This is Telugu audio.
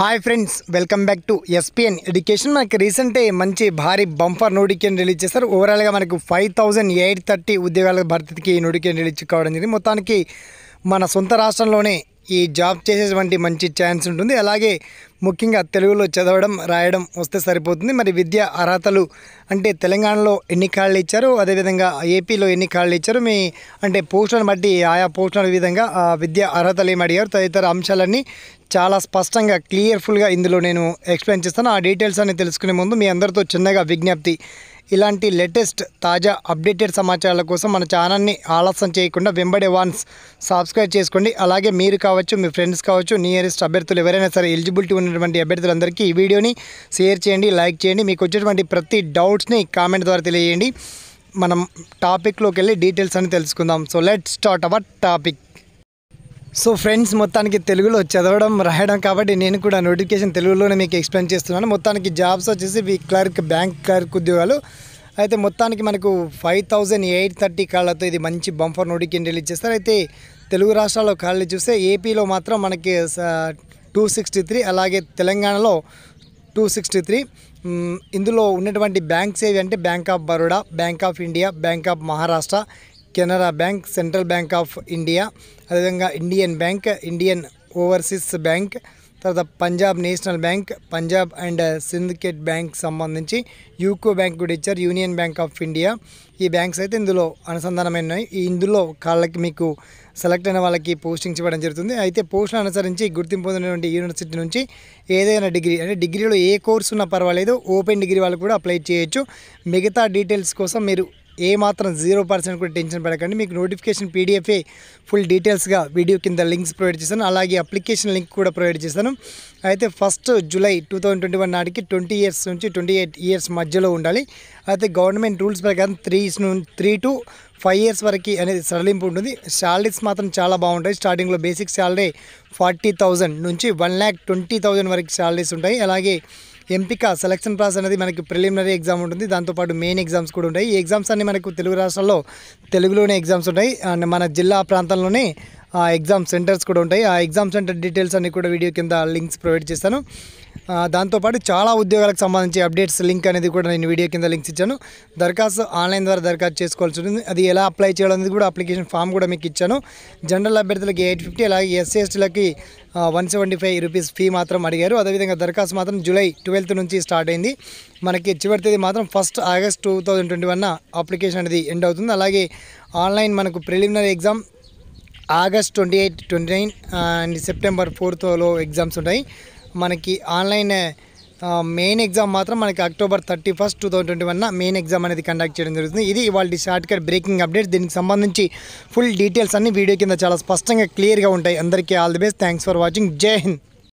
hi friends welcome back to SPN education మనకి రీసెంటే మంచి భారీ బంపర్ నోటిఫికేషన్ రిలీజ్ చేశారు ఓవరాల్గా మనకు ఫైవ్ థౌజండ్ ఎయిట్ థర్టీ ఉద్యోగాల భర్తీకి నోటిఫికేషన్ రిలీజ్ కావడం జరిగింది మొత్తానికి మన సొంత రాష్ట్రంలోనే ఈ జాబ్ చేసేటువంటి మంచి ఛాన్స్ ఉంటుంది అలాగే ముఖ్యంగా తెలుగులో చదవడం రాయడం వస్తే సరిపోతుంది మరి విద్య అర్హతలు అంటే తెలంగాణలో ఎన్ని కాళ్ళు ఇచ్చారు అదేవిధంగా ఏపీలో ఎన్ని కాళ్ళు ఇచ్చారు మీ అంటే పోస్టులను బట్టి ఆయా పోస్టుల విధంగా విద్య అర్హతలు ఏమి అడిగారు తదితర అంశాలన్నీ చాలా స్పష్టంగా క్లియర్ఫుల్గా ఇందులో నేను ఎక్స్ప్లెయిన్ చేస్తాను ఆ డీటెయిల్స్ అన్ని తెలుసుకునే ముందు మీ అందరితో చిన్నగా విజ్ఞప్తి ఇలాంటి లేటెస్ట్ తాజా అప్డేటెడ్ సమాచారాల కోసం మన ఛానల్ని ఆలస్యం చేయకుండా వెంబడే వాన్స్ సబ్స్క్రైబ్ చేసుకోండి అలాగే మీరు కావచ్చు మీ ఫ్రెండ్స్ కావచ్చు నియరెస్ట్ అభ్యర్థులు ఎవరైనా సరే ఎలిజిబిలిటీ ఉన్నటువంటి అభ్యర్థులందరికీ ఈ వీడియోని షేర్ చేయండి లైక్ చేయండి మీకు వచ్చేటువంటి ప్రతి డౌట్స్ని కామెంట్ ద్వారా తెలియజేయండి మనం టాపిక్లోకి వెళ్ళి డీటెయిల్స్ అని తెలుసుకుందాం so let start our topic so friends మొత్తానికి తెలుగులో చదవడం రాయడం కాబట్టి నేను కూడా నోటిఫికేషన్ తెలుగులోనే మీకు ఎక్స్ప్లెయిన్ చేస్తున్నాను మొత్తానికి జాబ్స్ వచ్చేసి క్లర్క్ బ్యాంక్ క్లర్క్ ఉద్యోగాలు అయితే మొత్తానికి మనకు ఫైవ్ థౌజండ్ ఎయిట్ థర్టీ కాళ్ళతో ఇది మంచి బంఫర్ నోటిఫికేషన్ రిలీజ్ చేస్తారు అయితే తెలుగు రాష్ట్రాల్లో కాళ్ళు చూస్తే ఏపీలో మాత్రం మనకి టూ సిక్స్టీ త్రీ అలాగే తెలంగాణలో టూ సిక్స్టీ త్రీ ఇందులో ఉన్నటువంటి బ్యాంక్స్ ఏవి అంటే bank of Baroda bank of India bank of Maharashtra Canara bank central bank of India అదేవిధంగా Indian bank Indian overseas bank తర్వాత Punjab national bank Punjab and syndicate bank సంబంధించి యూకో బ్యాంక్ కూడా ఇచ్చారు యూనియన్ బ్యాంక్ ఆఫ్ ఇండియా ఈ బ్యాంక్స్ అయితే ఇందులో అనుసంధానమైనవి ఇందులో కాళ్ళకి మీకు సెలెక్ట్ అయిన వాళ్ళకి పోస్టింగ్స్ ఇవ్వడం జరుగుతుంది అయితే పోస్టులు అనుసరించి గుర్తింపు పొందినటువంటి యూనివర్సిటీ నుంచి ఏదైనా డిగ్రీ అంటే డిగ్రీలో ఏ కోర్సు ఉన్నా పర్వాలేదు ఓపెన్ డిగ్రీ వాళ్ళు కూడా అప్లై చేయొచ్చు మిగతా డీటెయిల్స్ కోసం మీరు ఏమాత్రం జీరో పర్సెంట్ కూడా టెన్షన్ పడకండి మీకు నోటిఫికేషన్ పీడిఎఫ్ఏ ఫుల్ డీటెయిల్స్గా వీడియో కింద లింక్స్ ప్రొవైడ్ చేశాను అలాగే అప్లికేషన్ లింక్ కూడా ప్రొవైడ్ చేశాను అయితే first July two twenty one నాటికి ట్వంటీ ఇయర్స్ నుంచి ట్వంటీ ఎయిట్ ఇయర్స్ మధ్యలో ఉండాలి అయితే గవర్నమెంట్ రూల్స్ ప్రకారం three three to five years వరకు అనేది సడలింపు ఉంటుంది శాలరీస్ మాత్రం చాలా బాగుంటాయి స్టార్టింగ్లో బేసిక్ శాలరీ ఫార్టీ నుంచి వన్ ల్యాక్ ట్వంటీ థౌజండ్ వరకు శాలరీస్ ఉంటాయి అలాగే ఎంపిక సెలక్షన్ ప్రాసెస్ అనేది మనకి ప్రిలిమినరీ ఎగ్జామ్ ఉంటుంది దాంతోపాటు మెయిన్ ఎగ్జామ్స్ కూడా ఉంటాయి ఈ ఎగ్జామ్స్ అన్నీ మనకు తెలుగు రాష్ట్రాల్లో తెలుగులోనే ఎగ్జామ్స్ ఉంటాయి అండ్ మన జిల్లా ప్రాంతంలోనే ఆ ఎగ్జామ్ సెంటర్స్ కూడా ఉంటాయి ఆ ఎగ్జామ్ సెంటర్ డీటెయిల్స్ అన్ని కూడా వీడియో కింద లింక్స్ ప్రొవైడ్ చేస్తాను దాంతోపాటు చాలా ఉద్యోగాలకు సంబంధించి అప్డేట్స్ లింక్ అనేది కూడా నేను వీడియో కింద లింక్స్ ఇచ్చాను దరఖాస్తు ఆన్లైన్ ద్వారా దరఖాస్తు చేసుకోవాల్సి ఉంటుంది అది ఎలా అప్లై చేయాలి అనేది కూడా అప్లికేషన్ ఫామ్ కూడా మీకు ఇచ్చాను జనరల్ అభ్యర్థులకి ఎయిట్ ఫిఫ్టీ అలాగే ఎస్సీ ఎస్టీలకి one seventy five rupees fee మాత్రం అడిగారు అదేవిధంగా దరఖాస్తు మాత్రం జూలై ట్వెల్త్ నుంచి స్టార్ట్ అయింది మనకి చివరి తేదీ మాత్రం first August two thousand twenty one application అనేది ఎండ్ అవుతుంది అలాగే ఆన్లైన్ మనకు preliminary exam August twenty eight twenty nine and September ఫోర్త్లో ఎగ్జామ్స్ ఉంటాయి మనకి ఆన్లైన్ మెయిన్ ఎగ్జామ్ మాత్రం మనకి October thirty first two thousand twenty one main exam అనేది కండక్ట్ చేయడం జరుగుతుంది ఇది ఇవాళ షార్ట్ కట్ బ్రేకింగ్ అప్డేట్స్ దీనికి సంబంధించి ఫుల్ డీటెయిల్స్ అన్ని వీడియో కింద చాలా స్పష్టంగా క్లియర్గా ఉంటాయి అందరికీ all the best thanks for watching జై హింద్